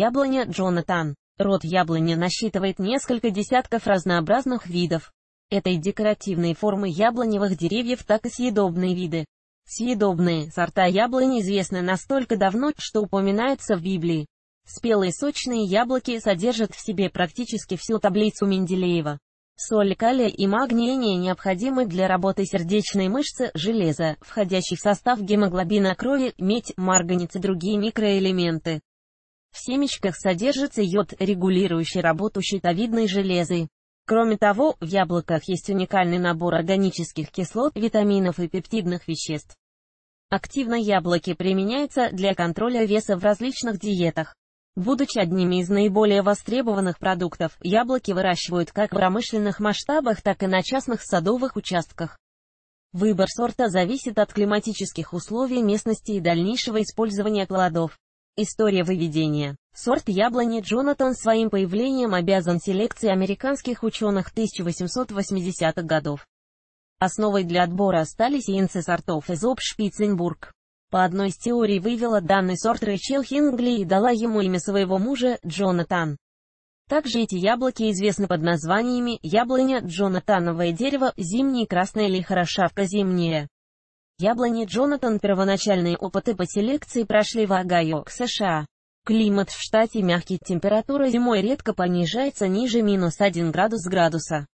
Яблоня Джонатан. Род яблони насчитывает несколько десятков разнообразных видов. Это и декоративные формы яблоневых деревьев, так и съедобные виды. Съедобные сорта яблони известны настолько давно, что упоминаются в Библии. Спелые сочные яблоки содержат в себе практически всю таблицу Менделеева. Соль, калия и магний необходимы для работы сердечной мышцы, железа, входящих в состав гемоглобина крови, медь, марганец и другие микроэлементы. В семечках содержится йод, регулирующий работу щитовидной железы. Кроме того, в яблоках есть уникальный набор органических кислот, витаминов и пептидных веществ. Активно яблоки применяются для контроля веса в различных диетах. Будучи одними из наиболее востребованных продуктов, яблоки выращивают как в промышленных масштабах, так и на частных садовых участках. Выбор сорта зависит от климатических условий местности и дальнейшего использования плодов. История выведения. Сорт яблони Джонатан своим появлением обязан селекции американских ученых 1880-х годов. Основой для отбора стали сеянцы сортов из Шпиценбург. По одной из теорий вывела данный сорт Рэйчел Хингли и дала ему имя своего мужа, Джонатан. Также эти яблоки известны под названиями яблоня, джонатановое дерево, зимнее красное или хорошавка зимняя. Яблони Джонатан первоначальные опыты по селекции прошли в Огайо, США. Климат в штате мягкий, температура зимой редко понижается ниже минус 1 градус градуса.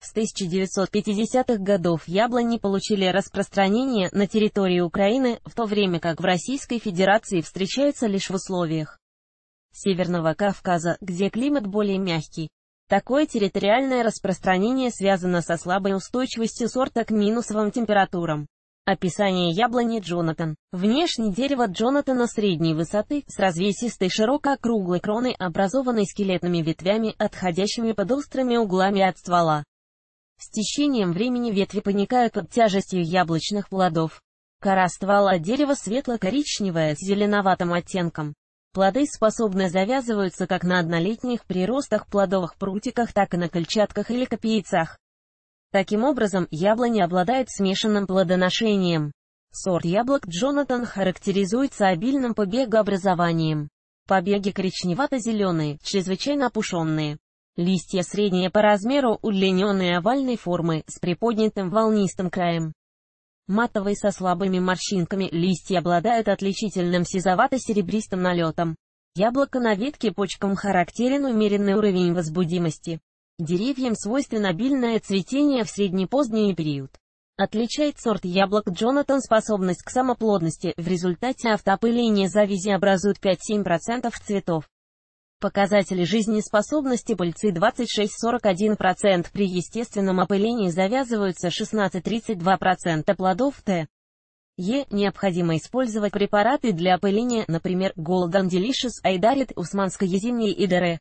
С 1950-х годов яблони получили распространение на территории Украины, в то время как в Российской Федерации встречаются лишь в условиях Северного Кавказа, где климат более мягкий. Такое территориальное распространение связано со слабой устойчивостью сорта к минусовым температурам. Описание яблони Джонатан. Внешне дерево Джонатана средней высоты, с развесистой широко округлой кроной, образованной скелетными ветвями, отходящими под острыми углами от ствола. С течением времени ветви паникают под тяжестью яблочных плодов. Кора ствола дерева светло-коричневая с зеленоватым оттенком. Плоды способны завязываются как на однолетних приростах плодовых прутиках, так и на кольчатках или копейцах. Таким образом, яблони обладают смешанным плодоношением. Сорт яблок Джонатан характеризуется обильным побегообразованием. Побеги коричневато-зеленые, чрезвычайно опушенные. Листья средние по размеру, удлиненные овальной формы, с приподнятым волнистым краем. Матовые со слабыми морщинками листья обладают отличительным сизовато-серебристым налетом. Яблоко на ветке почкам характерен умеренный уровень возбудимости. Деревьям свойственно обильное цветение в среднепоздний период. Отличает сорт яблок Джонатан способность к самоплодности, в результате автопыления завязи образуют 5-7% цветов. Показатели жизнеспособности пыльцы 26-41%, при естественном опылении завязываются 16-32% плодов Т. Е. Необходимо использовать препараты для опыления, например, Golden Delicious, Айдарит, Усманская зимняя и Дере.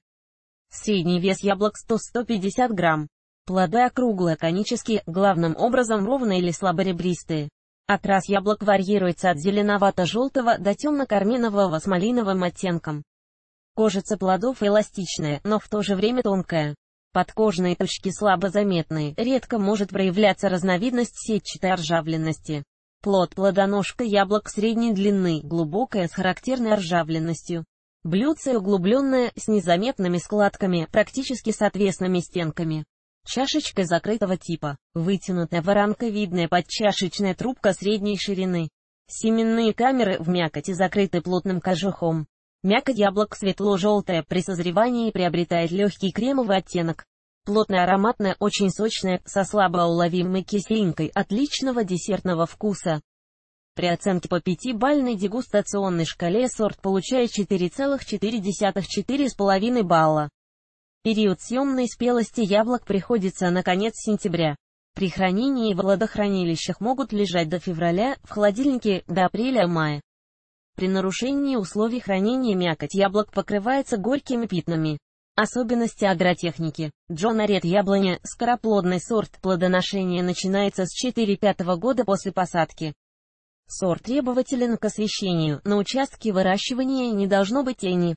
Средний вес яблок 100-150 грамм. Плоды округлые, конические, главным образом ровные или слаборебристые. Окрас яблок варьируется от зеленовато-желтого до темно-карминового с малиновым оттенком. Кожица плодов эластичная, но в то же время тонкая. Подкожные точки слабо заметны, редко может проявляться разновидность сетчатой ржавленности. Плод плодоножка яблок средней длины, глубокая с характерной ржавленностью. Блюдце углубленное, с незаметными складками, практически с отвесными стенками. Чашечка закрытого типа. Вытянутая воронковидная подчашечная трубка средней ширины. Семенные камеры в мякоти закрыты плотным кожухом. Мякоть яблок светло-желтая, при созревании приобретает легкий кремовый оттенок. Плотная ароматная, очень сочная, со слабо уловимой кислинкой, отличного десертного вкуса. При оценке по пятибальной дегустационной шкале сорт получает 4,4-4,5 балла. Период съемной спелости яблок приходится на конец сентября. При хранении в ладохранилищах могут лежать до февраля, в холодильнике – до апреля-мая. При нарушении условий хранения мякоть яблок покрывается горькими пятнами. Особенности агротехники. Джона Ред яблоня, скороплодный сорт, плодоношение начинается с 4-5 года после посадки. Сорт требователен к освещению, на участке выращивания не должно быть тени.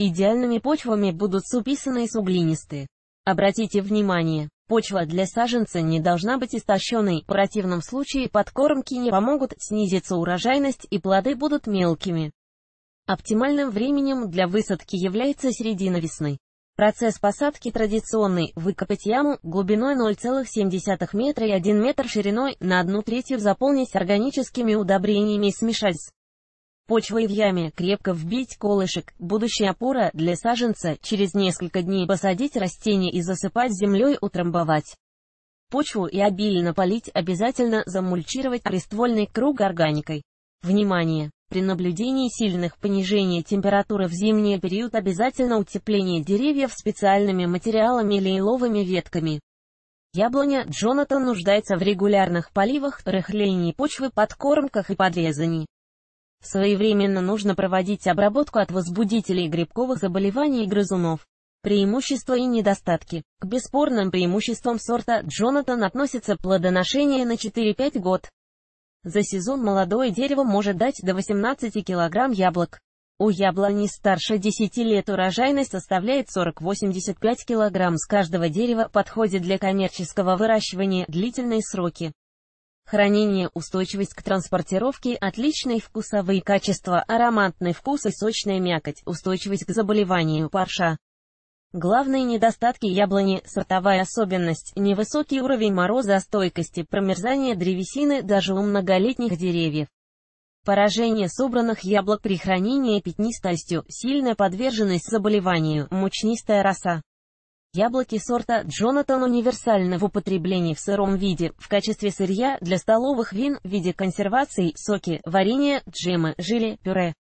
Идеальными почвами будут суписанные суглинистые. Обратите внимание, почва для саженца не должна быть истощенной, в противном случае подкормки не помогут, снизится урожайность и плоды будут мелкими. Оптимальным временем для высадки является середина весны. Процесс посадки традиционный – выкопать яму глубиной 0,7 метра и 1 метр шириной, на одну третью заполнить органическими удобрениями и смешать с почвой в яме, крепко вбить колышек, будущая опора для саженца, через несколько дней посадить растение и засыпать землей утрамбовать почву и обильно полить, обязательно замульчировать приствольный круг органикой. Внимание! При наблюдении сильных понижений температуры в зимний период обязательно утепление деревьев специальными материалами или еловыми ветками. Яблоня Джонатан нуждается в регулярных поливах, рыхлении почвы, подкормках и подрезании. Своевременно нужно проводить обработку от возбудителей грибковых заболеваний и грызунов. Преимущества и недостатки. К бесспорным преимуществам сорта Джонатан относится плодоношение на 4-5 год, за сезон молодое дерево может дать до 18 кг яблок. У яблони старше 10 лет урожайность составляет 40-85 кг с каждого дерева, подходит для коммерческого выращивания длительные сроки. Хранение, устойчивость к транспортировке, отличные вкусовые качества, ароматный вкус и сочная мякоть, устойчивость к заболеванию парша. Главные недостатки яблони – сортовая особенность, невысокий уровень мороза, промерзание древесины даже у многолетних деревьев. Поражение собранных яблок при хранении пятнистостью, сильная подверженность заболеванию, мучнистая роса. Яблоки сорта Джонатан универсальны в употреблении в сыром виде, в качестве сырья, для столовых вин, в виде консервации, соки, варенья, джемы, жили, пюре.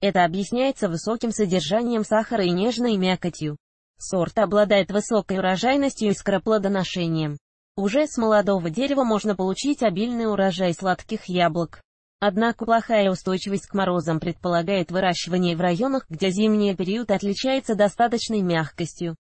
Это объясняется высоким содержанием сахара и нежной мякотью. Сорт обладает высокой урожайностью и скороплодоношением. Уже с молодого дерева можно получить обильный урожай сладких яблок. Однако плохая устойчивость к морозам предполагает выращивание в районах, где зимний период отличается достаточной мягкостью.